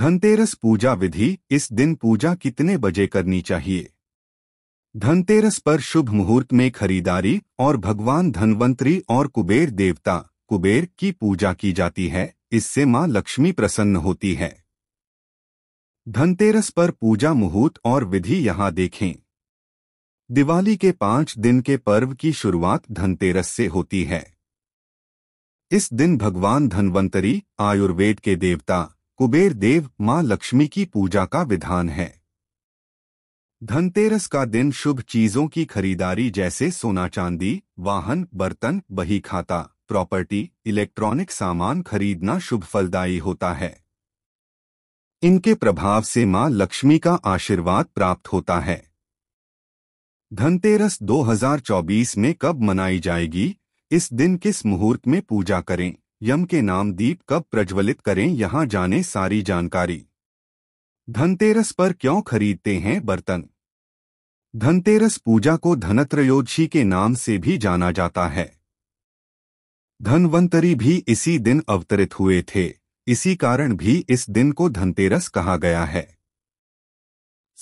धनतेरस पूजा विधि इस दिन पूजा कितने बजे करनी चाहिए धनतेरस पर शुभ मुहूर्त में खरीदारी और भगवान धनवंतरी और कुबेर देवता कुबेर की पूजा की जाती है इससे मां लक्ष्मी प्रसन्न होती है धनतेरस पर पूजा मुहूर्त और विधि यहां देखें दिवाली के पांच दिन के पर्व की शुरुआत धनतेरस से होती है इस दिन भगवान धनवंतरी आयुर्वेद के देवता कुबेर देव मां लक्ष्मी की पूजा का विधान है धनतेरस का दिन शुभ चीजों की खरीदारी जैसे सोना चांदी वाहन बर्तन बही खाता प्रॉपर्टी इलेक्ट्रॉनिक सामान खरीदना शुभ फलदायी होता है इनके प्रभाव से मां लक्ष्मी का आशीर्वाद प्राप्त होता है धनतेरस 2024 में कब मनाई जाएगी इस दिन किस मुहूर्त में पूजा करें यम के नाम दीप कब प्रज्वलित करें यहाँ जाने सारी जानकारी धनतेरस पर क्यों खरीदते हैं बर्तन धनतेरस पूजा को धनत्रयोदशी के नाम से भी जाना जाता है धनवंतरी भी इसी दिन अवतरित हुए थे इसी कारण भी इस दिन को धनतेरस कहा गया है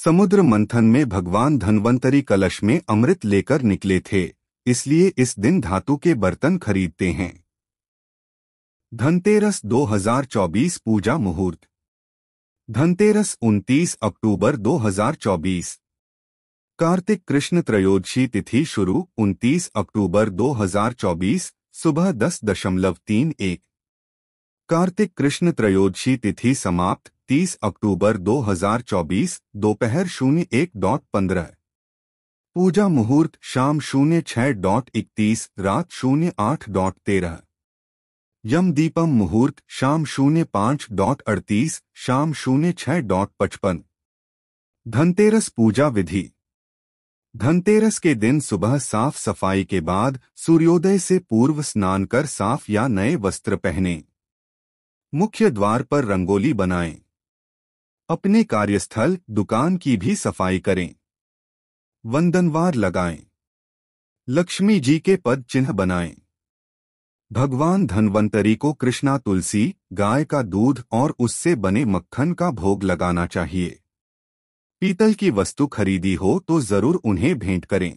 समुद्र मंथन में भगवान धनवंतरी कलश में अमृत लेकर निकले थे इसलिए इस दिन धातु के बर्तन खरीदते हैं धनतेरस 2024 पूजा मुहूर्त धनतेरस 29 अक्टूबर 2024 कार्तिक कृष्ण त्रयोदशी तिथि शुरू 29 अक्टूबर 2024 सुबह दस दशमलव तीन एक कार्तिक कृष्ण त्रयोदशी तिथि समाप्त 30 अक्टूबर 2024 दोपहर शून्य एक डॉट पंद्रह पूजा मुहूर्त शाम शून्य छह डॉट इकतीस रात शून्य आठ डॉट तेरह यम दीपम मुहूर्त शाम शून्य पांच डॉट अड़तीस शाम शून्य छह डॉट पचपन धनतेरस पूजा विधि धनतेरस के दिन सुबह साफ सफाई के बाद सूर्योदय से पूर्व स्नान कर साफ या नए वस्त्र पहने मुख्य द्वार पर रंगोली बनाएं। अपने कार्यस्थल दुकान की भी सफाई करें वंदनवार लगाएं। लक्ष्मी जी के पद चिन्ह बनाएं। भगवान धनवंतरी को कृष्णा तुलसी गाय का दूध और उससे बने मक्खन का भोग लगाना चाहिए पीतल की वस्तु खरीदी हो तो जरूर उन्हें भेंट करें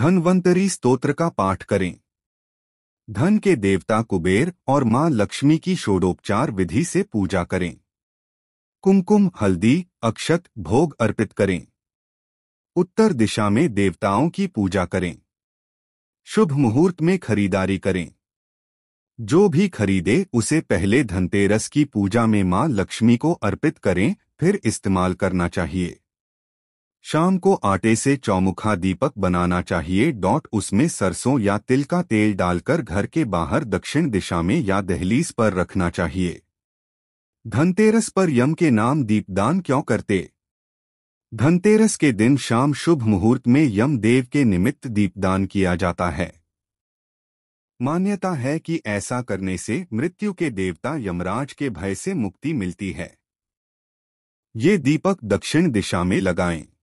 धनवंतरी स्तोत्र का पाठ करें धन के देवता कुबेर और मां लक्ष्मी की षोडोपचार विधि से पूजा करें कुमकुम हल्दी अक्षत भोग अर्पित करें उत्तर दिशा में देवताओं की पूजा करें शुभ मुहूर्त में खरीदारी करें जो भी खरीदे उसे पहले धनतेरस की पूजा में मां लक्ष्मी को अर्पित करें फिर इस्तेमाल करना चाहिए शाम को आटे से चौमुखा दीपक बनाना चाहिए डॉट उसमें सरसों या तिल का तेल डालकर घर के बाहर दक्षिण दिशा में या दहलीज पर रखना चाहिए धनतेरस पर यम के नाम दीपदान क्यों करते धनतेरस के दिन शाम शुभ मुहूर्त में यम देव के निमित्त दीपदान किया जाता है मान्यता है कि ऐसा करने से मृत्यु के देवता यमराज के भय से मुक्ति मिलती है ये दीपक दक्षिण दिशा में लगाएं।